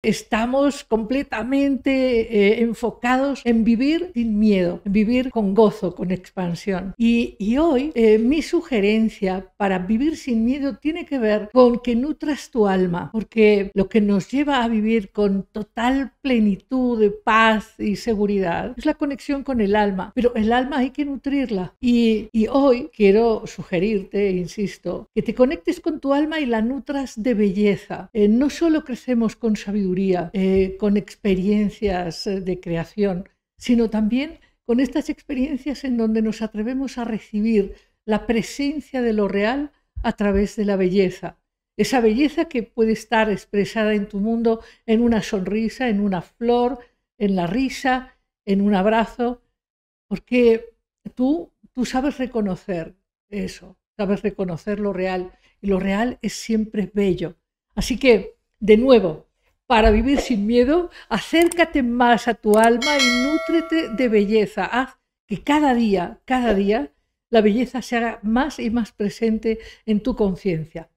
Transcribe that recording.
Estamos completamente eh, enfocados en vivir sin miedo, en vivir con gozo, con expansión. Y, hoy eh, mi sugerencia para vivir sin miedo tiene que ver con que nutras tu alma, porque lo que nos lleva a vivir con total plenitud, de paz y seguridad es la conexión con el alma, pero el alma hay que nutrirla. Y, hoy quiero sugerirte, insisto, que te conectes con tu alma y la nutras de belleza. Eh, no solo crecemos con sabiduría, eh, con experiencias eh, de creación, sino también con estas experiencias en donde nos atrevemos a recibir la presencia de lo real a través de la belleza. Esa belleza que puede estar expresada en tu mundo en una sonrisa, en una flor, en la risa, en un abrazo, porque tú, tú sabes reconocer eso, sabes reconocer lo real y lo real es siempre bello. Así que, de nuevo, para vivir sin miedo, acércate más a tu alma y nútrete de belleza. Haz que cada día, cada día, la belleza se haga más y más presente en tu conciencia.